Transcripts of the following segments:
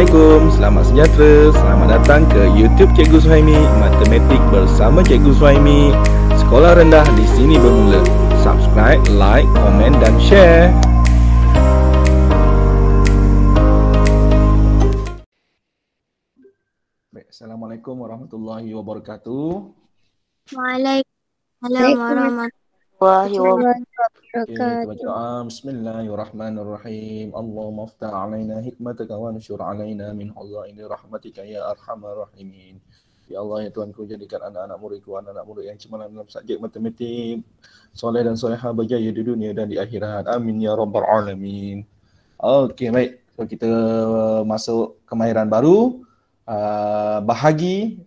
Assalamualaikum, selamat sejahtera Selamat datang ke YouTube Cikgu Suhaimi Matematik bersama Cikgu Suhaimi Sekolah rendah di sini bermula Subscribe, like, komen dan share Baik, Assalamualaikum warahmatullahi wabarakatuh Waalaikumsalam warahmatullahi wabarakatuh Bismillahirrahmanirrahim. Bismillahirrahmanirrahim. Allahumma aftah alaina hikmataka wa nusyur alaina min hadaini rahmatika ya arhamar rahimin. Ya Allah ya Tuhan ku jadikan anak-anak muridku anak-anak murid yang cemerlang dalam subjek matematik soleh dan soleha berjaya di dunia dan di akhirat. Amin ya rabbal alamin. Okay, baik. So kita uh, masuk kemahiran baru uh, bahagi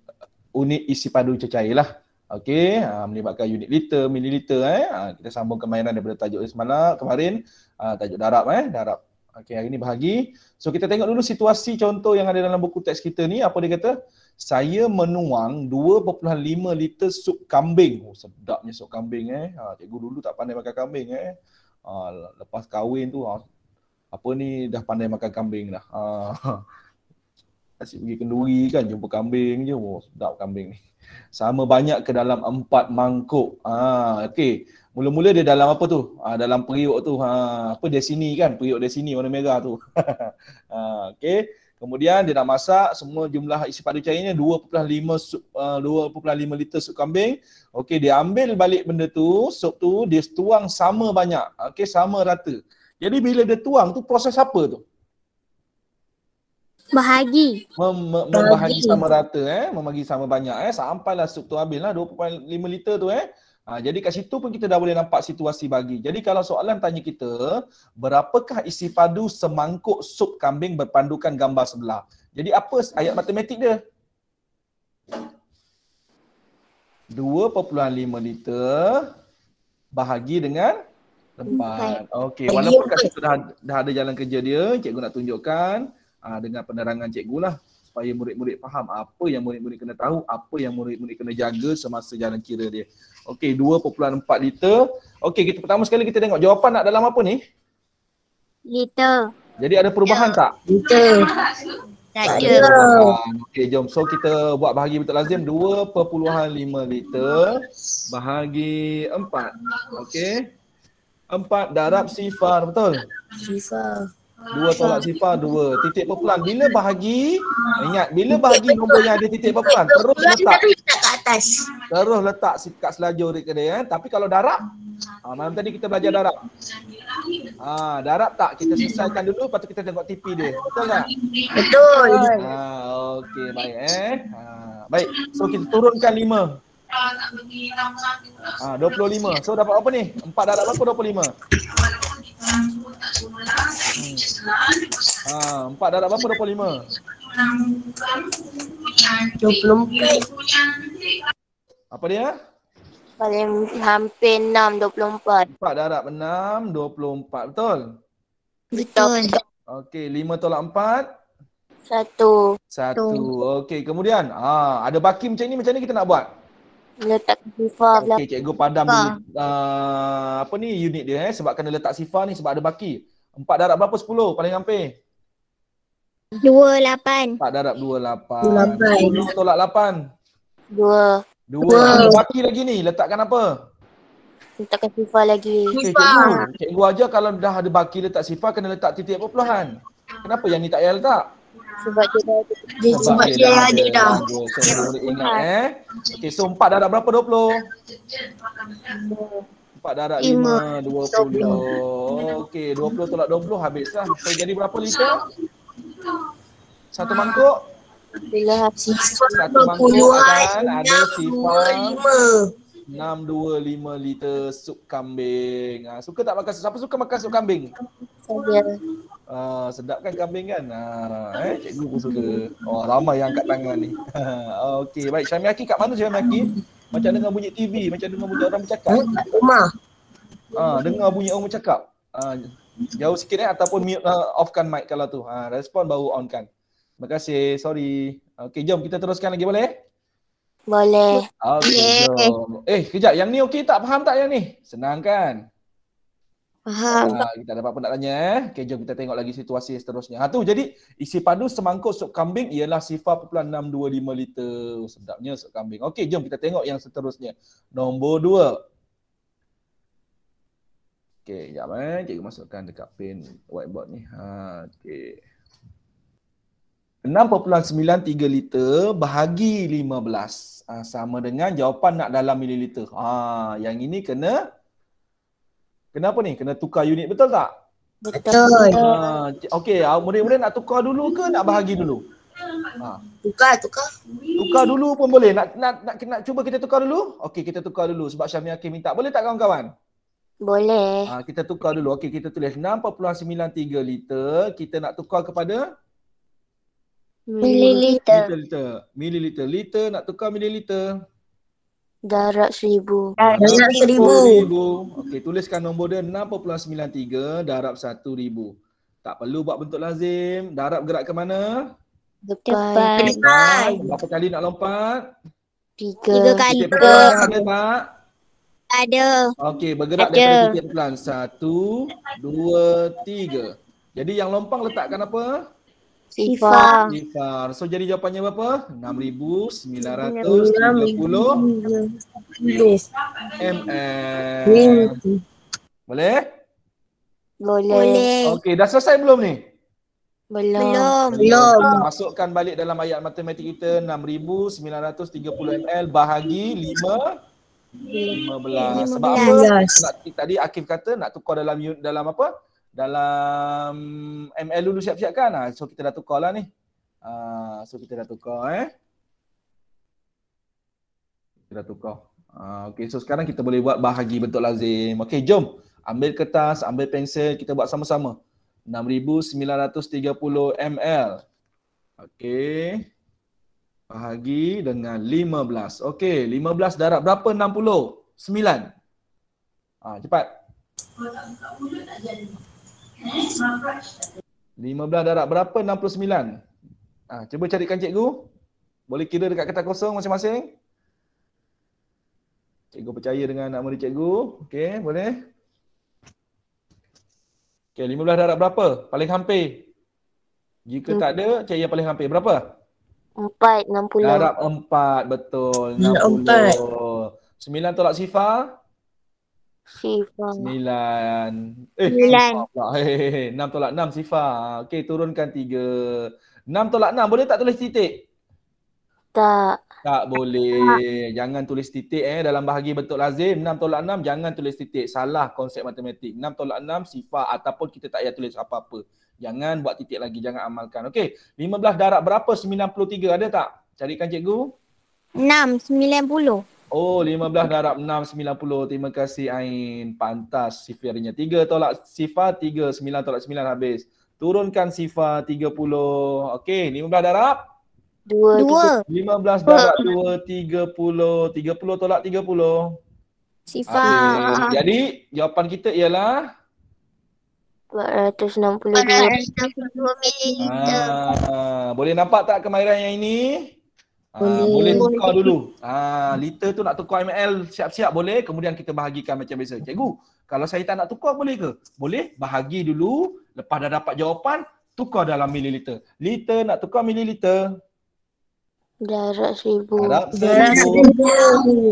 unit isi padu cecair lah. Okey, ha, melibatkan unit liter, mililiter eh. Ha, kita sambung kemahiran daripada tajuk semalam kemarin, ha, tajuk darab eh, darab. Okey, hari ni bahagi. So kita tengok dulu situasi contoh yang ada dalam buku teks kita ni, apa dia kata? Saya menuang 2.5 liter sup kambing. Oh, sedapnya sup kambing eh. Ha, cikgu dulu tak pandai makan kambing eh. Ha, lepas kahwin tu ha, apa ni dah pandai makan kambing dah. Ha, Asyik pergi kenduri kan jumpa kambing je. Oh sedap kambing ni. Sama banyak ke dalam empat mangkuk. Ah okey. Mula-mula dia dalam apa tu? Ah dalam periuk tu. Ha apa dia sini kan? Periuk dia sini warna merah tu. ah okey. Kemudian dia nak masak semua jumlah isi padu cairnya 2.5 uh, 2.5 liter sup kambing. Okey dia ambil balik benda tu, sup tu dia tuang sama banyak. Okey sama rata. Jadi bila dia tuang tu proses apa tu? Bahagi. Mem- mem- membahagi sama rata eh, membahagi sama banyak eh, sampailah sup tu habislah 2.5 liter tu eh. Ha, jadi kat situ pun kita dah boleh nampak situasi bagi. Jadi kalau soalan tanya kita, berapakah isi padu semangkuk sup kambing berpandukan gambar sebelah? Jadi apa ayat matematik dia? 2.5 liter bahagi dengan empat. Okey, walaupun kat situ dah, dah ada jalan kerja dia, cikgu nak tunjukkan uh, dengan penerangan cikgu lah supaya murid-murid faham apa yang murid-murid kena tahu, apa yang murid-murid kena jaga semasa jalan kira dia. Okey, 2.4 liter. Okey, kita pertama sekali kita tengok jawapan nak dalam apa ni? Liter. Jadi ada perubahan liter. tak? Liter. Tak ada. Okey, jom. So kita buat bahagi betul lazim 2.5 liter bahagi 4. Okey. 4 darab sifar, betul? Sifar. Dua ah, tolak sifar, dua. Titik berpulang. Bila bahagi, ingat. Bila bahagi nombor yang ada titik berpulang, terus letak. Terus letak kat selajur dia kan. Eh. Tapi kalau darab, ha, malam tadi kita belajar darab. Ah, darab tak? Kita selesaikan dulu, lepas tu kita tengok tipi dia. Betul tak? Betul. Ha, Okey, baik. Eh. Ha, baik. So, kita turunkan lima. Ha, 25. So, dapat apa ni? Empat darab berapa? 25. 25. Ah, empat darab berapa puluh 24. Apa dia? Paling hampir enam dua puluh Empat Empat darab enam dua puluh empat Betul? Betul. Okey, lima tolak empat. Satu. Satu. Okey, kemudian ah, ada baki macam ni, macam ni kita nak buat? Letak sifar belakang. Okey, cikgu padam dulu, uh, apa ni unit dia eh, sebab kena letak sifar ni sebab ada baki. Empat darab berapa sepuluh paling hampir? Dua lapan. Empat darab dua lapan. Dua lapan. Dua tolak lapan. Dua. Dua. Baki lagi ni letakkan apa? Letakkan sifar lagi. Okay, sifar. Cikgu, cikgu aja kalau dah ada baki letak sifar kena letak titik apa perpuluhan. Kenapa yang ni tak payah letak? Sebab dia dah ada dah. Sebab dia ada dah. Eh. Okay, so empat darab berapa? Dua puluh? Dua. 4 darab 5, 20. 20. Okey, 20 tolak 20 habislah. So, jadi berapa liter? Satu mangkuk? Bila satu mangkuk ada sifar 625 liter sup kambing. Ha, suka tak makan? Siapa suka makan sup kambing? Saya. Uh, ah, sedap kan kambing kan? Uh, eh, cikgu pun suka. Oh, ramai yang angkat tangan ni. Okey, baik. Syamiyaki kat mana Syamiyaki? Um. Macam dengar bunyi TV, macam dengar bunyi orang bercakap. Rumah. Ha, dengar bunyi orang bercakap. Ha, jauh sikit eh ataupun mute, uh, offkan mic kalau tu. Ha, respon baru onkan. Terima kasih. Sorry. okay, jom kita teruskan lagi boleh? Boleh. Okay, jom. Eh, kejap. Yang ni okey tak? Faham tak yang ni? Senang kan? Faham. Ha, ah, kita dapat pun nak tanya eh. Okay, jom kita tengok lagi situasi seterusnya. Ha tu, jadi isi padu semangkuk sup kambing ialah sifar 0.625 liter. Oh, sedapnya sup kambing. Okey, jom kita tengok yang seterusnya. Nombor 2. Okey, jap eh. Cikgu masukkan dekat pin whiteboard ni. Ha, okey. 6.93 liter bahagi 15 ha, ah, sama dengan jawapan nak dalam mililiter. Ha, yang ini kena Kenapa ni? Kena tukar unit betul tak? Betul. Ha, ah, okay, ah, murid-murid nak tukar dulu ke nak bahagi dulu? Ha. Tukar, tukar. Tukar dulu pun boleh. Nak nak nak, nak cuba kita tukar dulu? Okey, kita tukar dulu sebab Syamil Hakim minta. Boleh tak kawan-kawan? Boleh. Ha, kita tukar dulu. Okey, kita tulis 6.93 liter. Kita nak tukar kepada? Mililiter. Mililiter. Mililiter. Liter nak tukar mililiter darab seribu. darab seribu. seribu. Okey, tuliskan nombor dia 6.93 darab satu ribu. Tak perlu buat bentuk lazim. Darab gerak ke mana? Depan. Depan. Berapa kali nak lompat? Tiga. Tiga kali. Tiga kali. Ada tak? Ada. Okey, bergerak Ada. daripada titik pelan. Satu, dua, tiga. Jadi yang lompat letakkan apa? Ifar. Ifar. So jadi jawapannya berapa? 6,930 mm. Boleh? Boleh. Okey, dah selesai belum ni? Belum. Belum. Belum. Masukkan balik dalam ayat matematik kita 6,930 ml bahagi 5. 15. 15. Sebab 15. apa? Nak, tadi Akif kata nak tukar dalam dalam apa? dalam ML dulu siap-siapkan. Ah, so kita dah tukar lah ni. Ah, so kita dah tukar eh. Kita dah tukar. Ah, okay, so sekarang kita boleh buat bahagi bentuk lazim. Okay, jom. Ambil kertas, ambil pensel. Kita buat sama-sama. 6,930 ML. Okay. Bahagi dengan 15. Okay, 15 darab berapa 60? 9. Ah, cepat. Kalau tak buka mulut tak jadi. 15 darab berapa 69 ha, ah, cuba carikan cikgu boleh kira dekat kertas kosong masing-masing cikgu percaya dengan anak murid cikgu okey boleh okey 15 darab berapa paling hampir jika hmm. tak ada cari yang paling hampir berapa 4 60 darab 4 betul 60 4. 9 tolak sifar Sifa. 9. Eh, 9. Sifa hey, hey, hey. 6 tolak 6 Sifa. Okey, turunkan 3. 6 tolak 6 boleh tak tulis titik? Tak. Tak boleh. Tak. Jangan tulis titik eh dalam bahagi bentuk lazim. 6 tolak 6 jangan tulis titik. Salah konsep matematik. 6 tolak 6 Sifa ataupun kita tak payah tulis apa-apa. Jangan buat titik lagi. Jangan amalkan. Okey. 15 darab berapa? 93 ada tak? Carikan cikgu. 6. 90. Oh 15 darab 6 90 terima kasih Ain pantas sifirnya 3 tolak sifar 3 9 tolak 9 habis turunkan sifar 30 okey 15 darab 2 15 darab 2 30 30 tolak 30 sifar okay. jadi jawapan kita ialah 462 ml. Ah, boleh nampak tak kemahiran yang ini? Ah, boleh. boleh tukar dulu. Ah, liter tu nak tukar ml siap-siap boleh. Kemudian kita bahagikan macam biasa. Cikgu, kalau saya tak nak tukar boleh ke? Boleh. Bahagi dulu. Lepas dah dapat jawapan, tukar dalam mililiter. Liter nak tukar mililiter. Darab seribu. Darab seribu.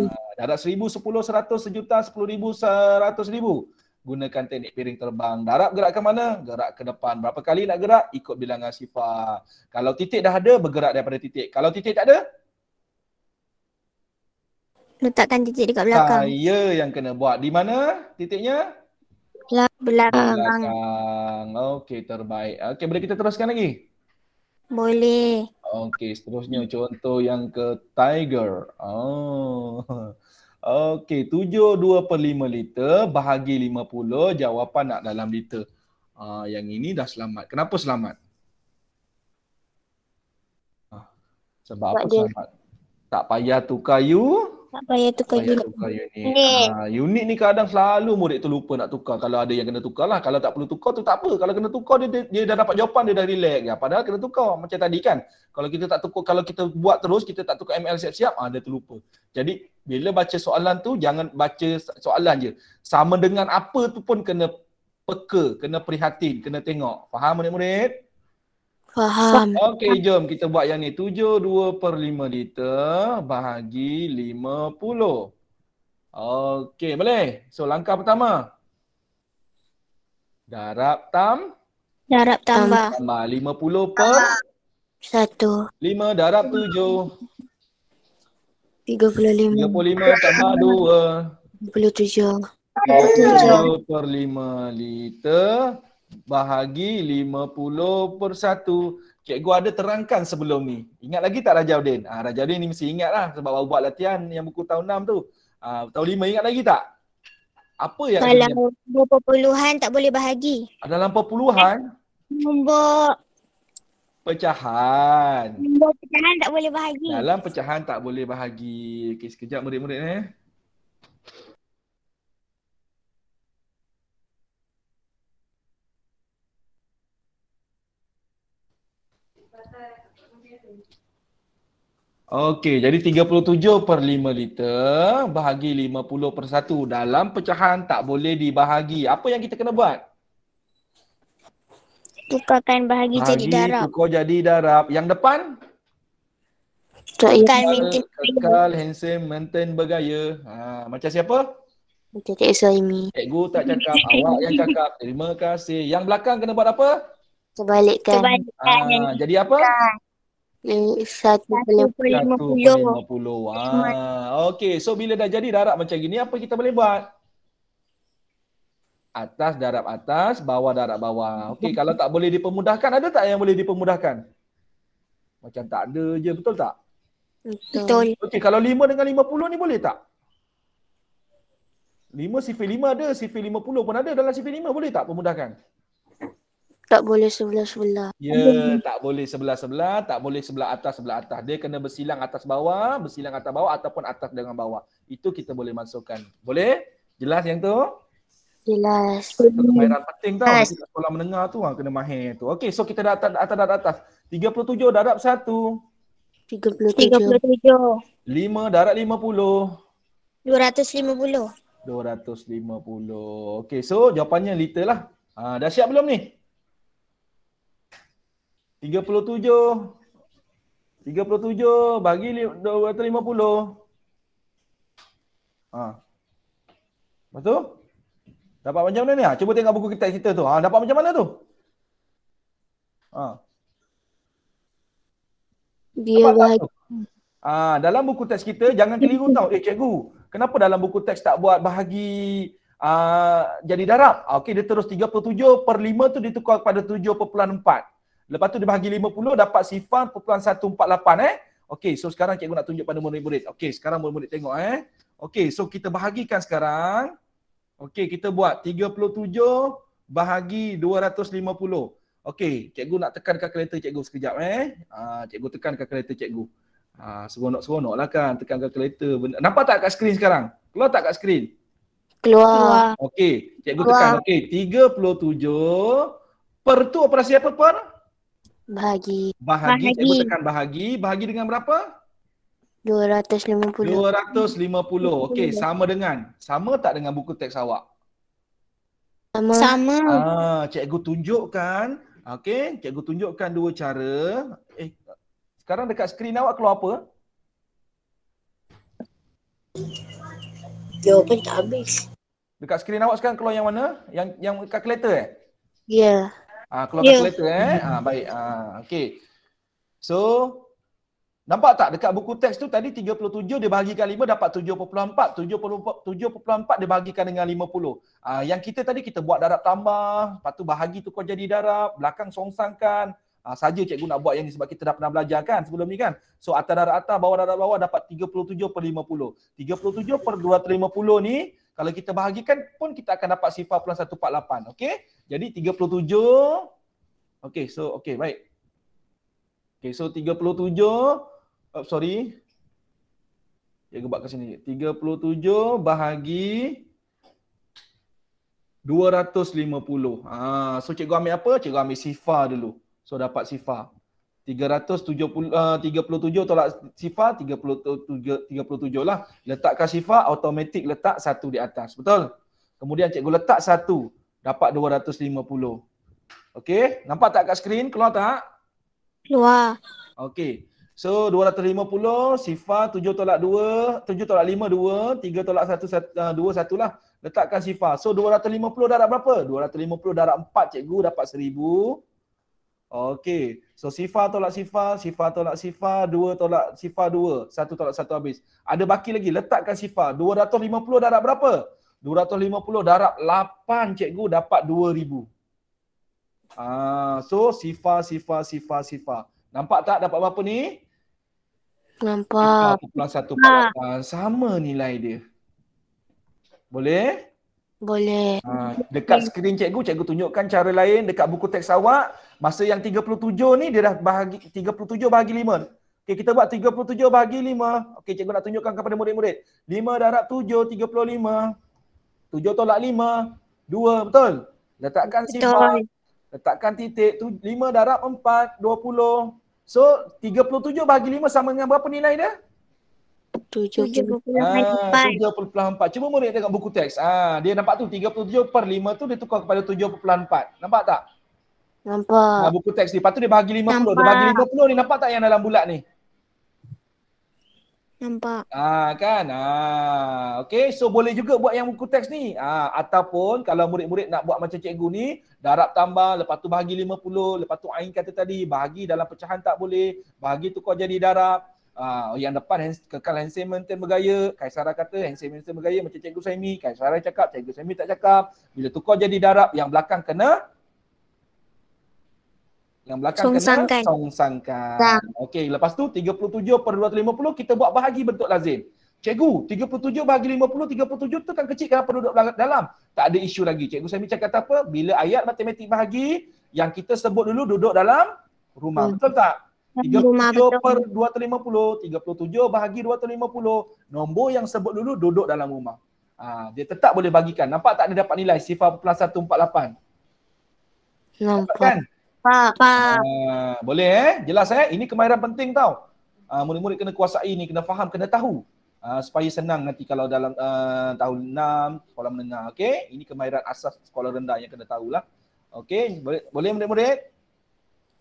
Ah, darab seribu, sepuluh, seratus, sejuta, sepuluh ribu, seratus ribu gunakan teknik piring terbang. Darab gerak ke mana? Gerak ke depan. Berapa kali nak gerak? Ikut bilangan sifar. Kalau titik dah ada, bergerak daripada titik. Kalau titik tak ada? Letakkan titik dekat belakang. Saya yang kena buat. Di mana titiknya? Belakang. belakang. Okey, terbaik. Okey, boleh kita teruskan lagi? Boleh. Okey, seterusnya contoh yang ke Tiger. Oh. Okey, tujuh dua per lima liter bahagi lima puluh jawapan nak dalam liter. Uh, yang ini dah selamat. Kenapa selamat? Ah, sebab apa selamat? Tak payah tukar you. Tak payah tukar, tak payah tukar unit. unit. Ha, unit ni kadang selalu murid tu lupa nak tukar. Kalau ada yang kena tukar lah. Kalau tak perlu tukar tu tak apa. Kalau kena tukar dia, dia, dia dah dapat jawapan dia dah relax. Ya. Padahal kena tukar macam tadi kan. Kalau kita tak tukar, kalau kita buat terus kita tak tukar ML siap-siap ha, dia terlupa. Jadi bila baca soalan tu jangan baca soalan je. Sama dengan apa tu pun kena peka, kena prihatin, kena tengok. Faham murid-murid? Faham. Okey, jom kita buat yang ni. 72 per 5 liter bahagi 50. Okey, boleh? So, langkah pertama. Darab tam. Darab tambah. Tambah 50 per. 1. 5 darab 7. 35. 35 tambah 2. 27. 27 per 5 liter bahagi 50 per 1. Cikgu ada terangkan sebelum ni. Ingat lagi tak Raja Udin? Ah, Raja Udin ni mesti ingat lah sebab baru buat latihan yang buku tahun 6 tu. Ah, tahun 5 ingat lagi tak? Apa yang Dalam nombor perpuluhan tak boleh bahagi. Ah, dalam perpuluhan? Nombor pecahan. Nombor pecahan tak boleh bahagi. Dalam pecahan tak boleh bahagi. Okey, sekejap murid-murid eh. Okey, jadi 37 per 5 liter bahagi 50 per 1 dalam pecahan tak boleh dibahagi. Apa yang kita kena buat? Tukarkan bahagi, bahagi jadi darab. Tukar jadi darab. Yang depan? Tukar maintain. Tukar handsome maintain bergaya. Ha, macam siapa? Macam Cik Suhaimi. Cikgu tak cakap. awak yang cakap. Terima kasih. Yang belakang kena buat apa? Kebalikkan. Kebalikkan. Ha, jadi apa? Kebalikkan. 150. ah, okay, so bila dah jadi darab macam gini, apa kita boleh buat? Atas darab atas, bawah darab bawah. Okey, kalau tak boleh dipermudahkan, ada tak yang boleh dipermudahkan? Macam tak ada je, betul tak? Betul. Okay, kalau 5 dengan 50 ni boleh tak? 5 sifir 5 ada, sifir 50 pun ada dalam sifir 5 boleh tak permudahkan? tak boleh sebelah-sebelah. Ya, yeah, tak boleh sebelah-sebelah, tak boleh sebelah atas sebelah atas. Dia kena bersilang atas bawah, bersilang atas bawah ataupun atas dengan bawah. Itu kita boleh masukkan. Boleh? Jelas yang tu? Jelas. Permainan penting tau. Yes. Kita sekolah menengah tu lah kena mahir tu. Okay, so kita dah atas, atas, dah atas. 37 darab 1. 37. 5 darab 50. 250. 250. Okey, so jawapannya liter lah. Ha, dah siap belum ni? 37 bagi 250. Ha. Lepas tu? Dapat macam mana ni? Ha? Cuba tengok buku kitab kita tu. Ha, dapat macam mana tu? Ha. Dia bagi. Ah, dalam buku teks kita jangan keliru tau. Eh cikgu, kenapa dalam buku teks tak buat bahagi uh, jadi darab? Ha, okey, dia terus 37 per 5 tu ditukar kepada 7.4. Lepas tu dibahagi 50 dapat sifar perpuluhan 0.148 eh. Okey, so sekarang cikgu nak tunjuk pada murid-murid. Okey, sekarang murid-murid tengok eh. Okey, so kita bahagikan sekarang. Okey, kita buat 37 bahagi 250. Okey, cikgu nak tekan kalkulator cikgu sekejap eh. Ah, cikgu tekan kalkulator cikgu. Ah, seronok-seronok lah kan tekan kalkulator. Nampak tak kat skrin sekarang? Keluar tak kat skrin? Keluar. Okey, cikgu Keluar. tekan. Okey, 37 per tu operasi apa puan? Bahagi. Bahagi, bahagi. cikgu tekan bahagi. Bahagi dengan berapa? 250. 250. Okey, sama dengan. Sama tak dengan buku teks awak? Sama. Sama. Ah, cikgu tunjukkan. Okey, cikgu tunjukkan dua cara. Eh, sekarang dekat skrin awak keluar apa? Jawapan tak habis. Dekat skrin awak sekarang keluar yang mana? Yang yang kalkulator eh? Ya. Yeah. Ah, keluar yeah. kalkulator eh. Ya. Ah, baik. Ah, okey. So nampak tak dekat buku teks tu tadi 37 dibahagikan 5 dapat 7.4. 7.4 dibahagikan dengan 50. Ah, yang kita tadi kita buat darab tambah, lepas tu bahagi tu kau jadi darab, belakang songsangkan. Ah, saja cikgu nak buat yang ni sebab kita dah pernah belajar kan sebelum ni kan. So atas darab atas, bawah darab bawah dapat 37 per 50. 37 per 250 ni kalau kita bahagikan pun kita akan dapat sifar pulang 148. okay? Jadi 37. okay? So okay Baik. okay So 37. Oh, sorry. Dia gebak ke sini. 37 bahagi 250. Ha, ah, so cikgu ambil apa? Cikgu ambil sifar dulu. So dapat sifar. 370 uh, 37 tolak sifar 37 37 lah letakkan sifar automatik letak satu di atas betul kemudian cikgu letak satu dapat 250 okey nampak tak kat skrin keluar tak keluar okey so 250 sifar 7 tolak 2 7 tolak 5 2 3 tolak 1 2 1 lah letakkan sifar so 250 darab berapa 250 darab 4 cikgu dapat 1000 Okey. So sifar tolak sifar, sifar tolak sifar, dua tolak sifar dua, satu tolak satu habis. Ada baki lagi, letakkan sifar. puluh darab berapa? Dua ratus lima puluh darab lapan. cikgu dapat 2000. Ah, so sifar, sifar, sifar, sifar. Nampak tak dapat berapa ni? Nampak. Sifar, sifar, sifar. Sama nilai dia. Boleh? Boleh. Uh, dekat skrin cikgu, cikgu tunjukkan cara lain dekat buku teks awak. Masa yang 37 ni dia dah bahagi 37 bahagi 5. Okey kita buat 37 bahagi 5. Okey cikgu nak tunjukkan kepada murid-murid. 5 darab 7 35. 7 tolak 5 2 betul. Letakkan sifar. Letakkan titik 5 darab 4 20. So 37 bahagi 5 sama dengan berapa nilai dia? Ah, 74. Cuba murid tengok buku teks. Ah, dia nampak tu 37 per 5 tu dia tukar kepada 7.4. Nampak tak? Nampak. Nah, buku teks ni. Lepas dia bahagi 50. Nampak. Dia bahagi 50 ni nampak tak yang dalam bulat ni? Nampak. Ah kan? Ah ha, okey. So boleh juga buat yang buku teks ni. Ah ataupun kalau murid-murid nak buat macam cikgu ni, darab tambah lepas tu bahagi 50, lepas tu Ain kata tadi bahagi dalam pecahan tak boleh, bahagi tu kau jadi darab. Uh, yang depan kekal handsome maintain bergaya, Kaisara kata handsome maintain bergaya macam Cikgu Saimi, Kaisara cakap, Cikgu Saimi tak cakap. Bila tukar jadi darab, yang belakang kena yang belakang songsangkan. kena songsangkan. Ya. Okey, lepas tu 37 per 250 kita buat bahagi bentuk lazim. Cikgu, 37 bahagi 50, 37 tu kan kecil kenapa penduduk dalam? Tak ada isu lagi. Cikgu Saimi cakap apa? Bila ayat matematik bahagi yang kita sebut dulu duduk dalam rumah. Hmm. Betul tak? 37 per 250, 37 bahagi 250. Nombor yang sebut dulu duduk dalam rumah. Ha, dia tetap boleh bagikan. Nampak tak dia dapat nilai sifar plus 148? Nampak. Kan? Ha, ha. Ha, boleh eh? Jelas eh? Ini kemahiran penting tau. Ha, murid-murid kena kuasai ni, kena faham, kena tahu. Ha, supaya senang nanti kalau dalam uh, tahun 6, sekolah menengah. Okay? Ini kemahiran asas sekolah rendah yang kena tahulah. Okay? Boleh, boleh murid-murid?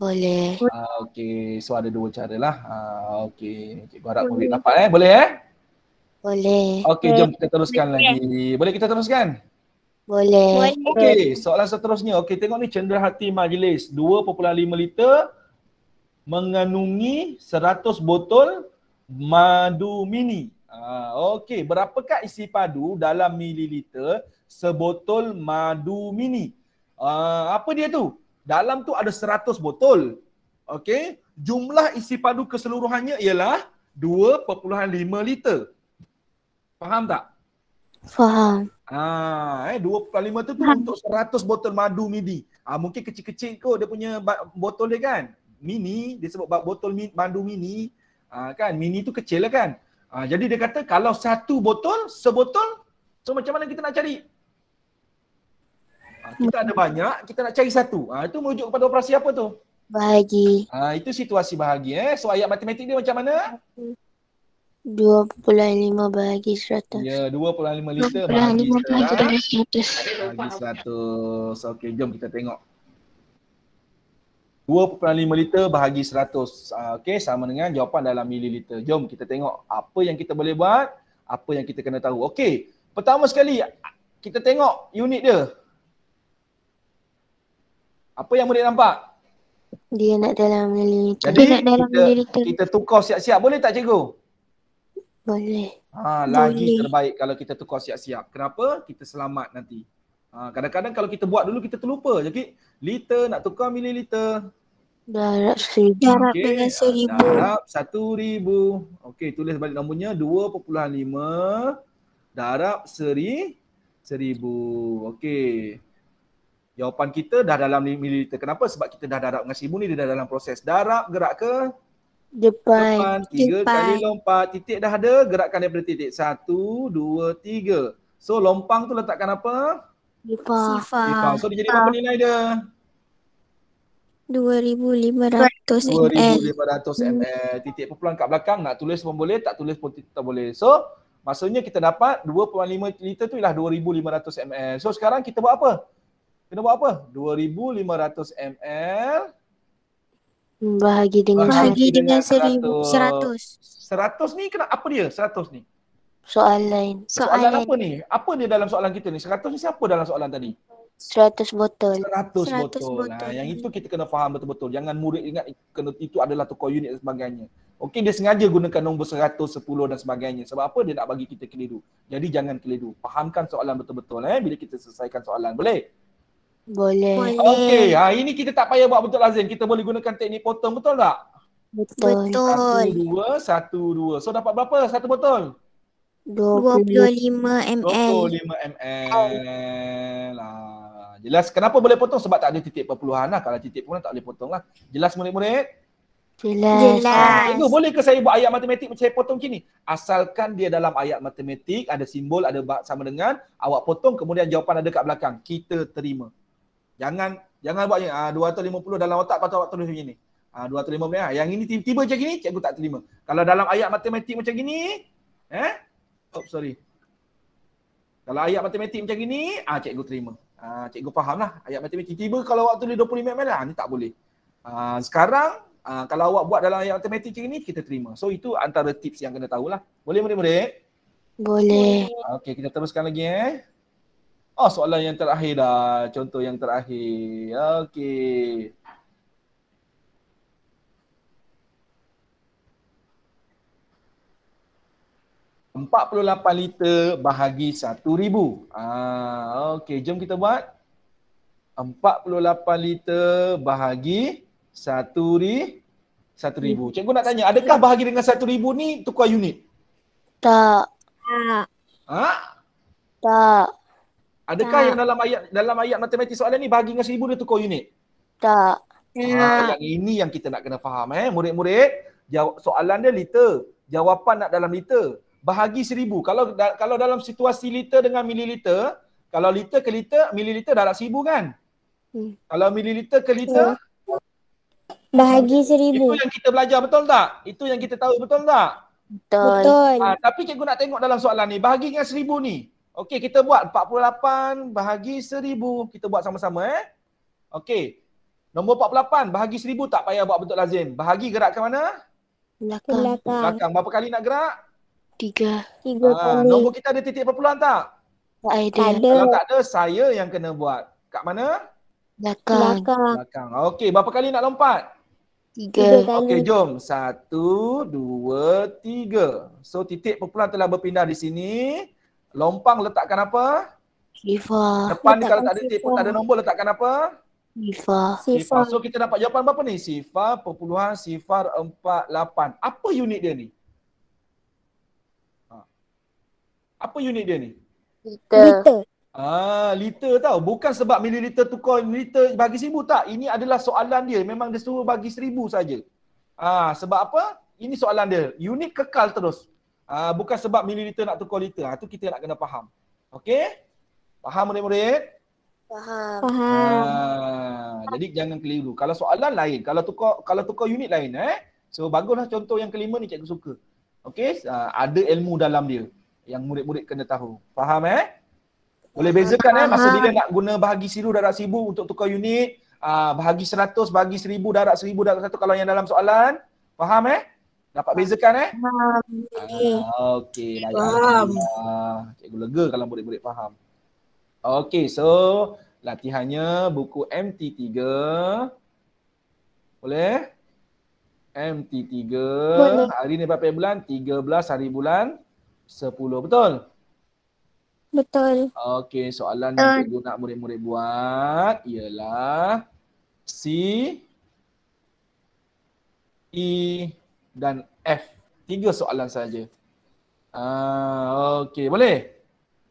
Boleh. Ah, okey, so ada dua cara lah. Ah, okey, cikgu harap boleh. murid dapat eh. Boleh eh? Boleh. Okey, jom kita teruskan boleh. lagi. Boleh kita teruskan? Boleh. Okay, soalan seterusnya. Okay, tengok ni cendera hati majlis 2.5 liter mengandungi 100 botol madu mini. Ah, okey, berapakah isi padu dalam mililiter sebotol madu mini? Ah, apa dia tu? Dalam tu ada 100 botol. Okey, jumlah isi padu keseluruhannya ialah 2.5 liter. Faham tak? Faham. Ah, eh 2.5 tu tu untuk 100 botol madu midi. Ah mungkin kecil-kecil kot dia punya botol dia kan. Mini dia sebut botol madu mini. Ah kan mini tu kecil lah kan. Ah jadi dia kata kalau satu botol sebotol so macam mana kita nak cari? Ah, kita ada banyak, kita nak cari satu. Ah itu merujuk kepada operasi apa tu? Bahagi. Ah itu situasi bahagi eh. So ayat matematik dia macam mana? 2.5 bahagi 100. Ya, 2.5 liter 2.5 bahagi 100. 100. Bahagi 100. Okey, jom kita tengok. 2.5 liter bahagi 100. Ah, okey, sama dengan jawapan dalam mililiter. Jom kita tengok apa yang kita boleh buat, apa yang kita kena tahu. Okey, pertama sekali kita tengok unit dia. Apa yang murid nampak? Dia nak dalam lirik. Jadi nak dalam kita, lirik. kita tukar siap-siap. Boleh tak cikgu? Boleh. Ha, lagi Boleh. terbaik kalau kita tukar siap-siap. Kenapa? Kita selamat nanti. Ha, kadang-kadang kalau kita buat dulu kita terlupa. Jadi liter nak tukar mililiter. Darab seribu. Darab okay. dengan ah, seribu. Darab satu ribu. Okey tulis balik nombornya. Dua perpuluhan lima. Darab seri seribu. Okey. Jawapan kita dah dalam 5 ml. Kenapa? Sebab kita dah darab dengan sibu ni dia dah dalam proses darab gerak ke depan. depan. Tiga depan. kali lompat. Titik dah ada, gerakkan daripada titik. Satu, dua, tiga. So lompang tu letakkan apa? Sifar. Sifar. So dia jadi berapa nilai dia? 2500 ml. 2500 ml. Hmm. Titik perpuluhan kat belakang nak tulis pun boleh, tak tulis pun tak boleh. So maksudnya kita dapat 2.5 liter tu ialah 2500 ml. So sekarang kita buat apa? kena buat apa? 2,500 ml bahagi dengan, bahagi bahagi dengan, dengan 1,100. 100. 100 ni kena apa dia? 100 ni? Soalan. Soalan, soalan apa ni? Apa dia dalam soalan kita ni? 100 ni siapa dalam soalan tadi? 100 botol. 100, 100 botol. botol. Nah, yang itu kita kena faham betul-betul. Jangan murid ingat kena itu adalah toko unit dan sebagainya. Okey dia sengaja gunakan nombor 100, 10 dan sebagainya. Sebab apa dia nak bagi kita keliru. Jadi jangan keliru. Fahamkan soalan betul-betul eh bila kita selesaikan soalan. Boleh? Boleh. Okey, ha, ini kita tak payah buat bentuk lazim. Kita boleh gunakan teknik potong, betul tak? Betul. Satu, dua, satu, dua. So dapat berapa satu botol? 25 ml. 25 ml. lah. Jelas kenapa boleh potong? Sebab tak ada titik perpuluhan lah. Kalau titik pun tak boleh potong lah. Jelas murid-murid? Jelas. Jelas. Ha, cikgu, boleh ke saya buat ayat matematik macam saya potong kini? Asalkan dia dalam ayat matematik, ada simbol, ada sama dengan, awak potong kemudian jawapan ada kat belakang. Kita terima. Jangan jangan buat macam ah, uh, 250 dalam otak patut terus macam ni. Ah uh, 250 ah. Yang ini tiba-tiba macam gini, cikgu tak terima. Kalau dalam ayat matematik macam gini, eh? Oh, sorry. Kalau ayat matematik macam gini, ah uh, cikgu terima. Ah uh, cikgu fahamlah. Ayat matematik tiba kalau waktu dia 25 ml, ah ni tak boleh. Ah sekarang Uh, kalau awak buat dalam ayat matematik macam ni, kita terima. So itu antara tips yang kena tahulah. Boleh murid-murid? Boleh. Okey, kita teruskan lagi eh. Oh, soalan yang terakhir dah. Contoh yang terakhir. Okey. Empat puluh lapan liter bahagi satu ribu. Ah, Okey, jom kita buat. Empat puluh lapan liter bahagi satu ri, ribu. Cikgu nak tanya, adakah bahagi dengan satu ribu ni tukar unit? Tak. Ha? Tak. Adakah tak. yang dalam ayat dalam ayat matematik soalan ni bahagi dengan seribu dia tukar unit? Tak. Ha, yang ini yang kita nak kena faham eh. Murid-murid, jawab, soalan dia liter. Jawapan nak dalam liter. Bahagi seribu. Kalau da, kalau dalam situasi liter dengan mililiter, kalau liter ke liter, mililiter dah nak seribu kan? Hmm. Kalau mililiter ke liter, hmm. bahagi seribu. Itu yang kita belajar betul tak? Itu yang kita tahu betul tak? Betul. Ha, tapi cikgu nak tengok dalam soalan ni, bahagi dengan seribu ni. Okey, kita buat 48 bahagi 1000. Kita buat sama-sama eh. Okey. Nombor 48 bahagi 1000 tak payah buat bentuk lazim. Bahagi gerak ke mana? Belakang. Belakang. Berapa kali nak gerak? Tiga. Tiga ha, kali. Nombor kita ada titik perpuluhan tak? Tak ada. Kalau tak ada, saya yang kena buat. Kat mana? Belakang. Belakang. Okey, berapa kali nak lompat? Tiga. tiga Okey, jom. Satu, dua, tiga. So, titik perpuluhan telah berpindah di sini. Okey. Lompang letakkan apa? Sifa. Depan ni kalau tak ada tip tak ada nombor letakkan apa? Sifa. Sifa. So kita dapat jawapan berapa ni? Sifa perpuluhan sifar lapan. Apa unit dia ni? Ha. Apa unit dia ni? Liter. Ah, liter tau. Bukan sebab mililiter tu coin liter bagi seribu tak. Ini adalah soalan dia. Memang dia suruh bagi seribu saja. Ah, sebab apa? Ini soalan dia. Unit kekal terus uh, bukan sebab mililiter nak tukar liter. Itu ah, kita nak kena faham. Okey? Faham murid-murid? Faham. Faham. Ah, jadi jangan keliru. Kalau soalan lain, kalau tukar kalau tukar unit lain eh. So baguslah contoh yang kelima ni cikgu suka. Okey? Uh, ada ilmu dalam dia yang murid-murid kena tahu. Faham eh? Boleh bezakan eh masa bila nak guna bahagi siru darab sibu untuk tukar unit, uh, bahagi seratus, bahagi seribu, darab seribu, darab satu kalau yang dalam soalan. Faham eh? Dapat bezakan eh? Ah, okay. Lagi faham. Lagi. Cikgu lega kalau murid-murid faham. Okay, so latihannya buku MT3. Boleh? MT3. Boleh. Hari ni berapa bulan? 13 hari bulan 10. Betul? Betul. Okay, soalan uh. yang cikgu nak murid-murid buat ialah C E dan F. Tiga soalan saja. Ah, okey, boleh?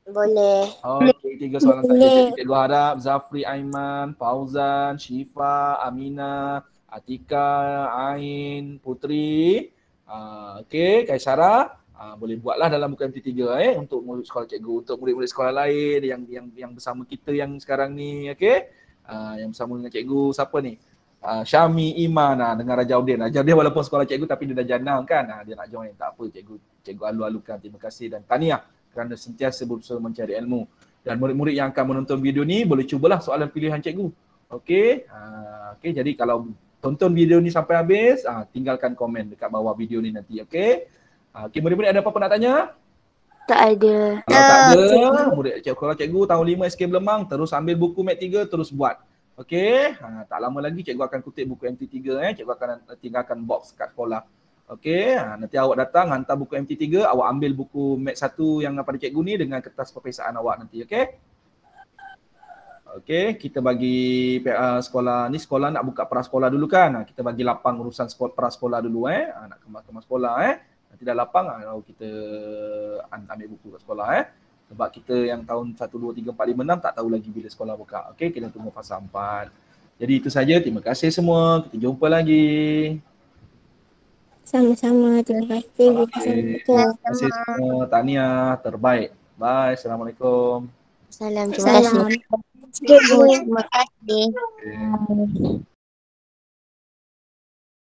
Boleh. Okey, tiga soalan saja. Jadi luar ada Zafri Aiman, Fauzan, Syifa, Amina, Atika, Ain, Putri. Ah, okey, Kaisara. Ah, boleh buatlah dalam bukan MT3 eh untuk murid sekolah cikgu, untuk murid-murid sekolah lain yang yang yang bersama kita yang sekarang ni, okey? Ah, yang bersama dengan cikgu siapa ni? uh, Syami Iman uh, dengan Raja Udin. Raja Udin walaupun sekolah cikgu tapi dia dah janang kan. Uh, dia nak join. Tak apa cikgu. Cikgu alu-alukan. Terima kasih dan tahniah kerana sentiasa berusaha mencari ilmu. Dan murid-murid yang akan menonton video ni boleh cubalah soalan pilihan cikgu. Okey. Uh, okay, jadi kalau tonton video ni sampai habis, uh, tinggalkan komen dekat bawah video ni nanti. Okey. Uh, okay, murid-murid ada apa-apa nak tanya? Tak ada. Kalau tak ada, cikgu. murid cikgu, kalau cikgu tahun 5 SK Lemang, terus ambil buku Mat 3, terus buat. Okey, ha, tak lama lagi cikgu akan kutip buku MT3 eh. Cikgu akan tinggalkan box kat sekolah. Okey, ha, nanti awak datang hantar buku MT3, awak ambil buku Mat 1 yang pada cikgu ni dengan kertas perpisahan awak nanti, okey? Okey, kita bagi uh, sekolah ni sekolah nak buka prasekolah dulu kan. Ha, kita bagi lapang urusan sekolah prasekolah dulu eh. Ha, nak kemas-kemas sekolah eh. Nanti dah lapang kalau ha, kita ambil buku kat sekolah eh sebab kita yang tahun 1 2 3 4 5 6 tak tahu lagi bila sekolah buka okey kita tunggu fasa 4 jadi itu saja terima kasih semua kita jumpa lagi sama-sama terima kasih terima kasih semua tania terbaik bye assalamualaikum salam terima kasih terima kasih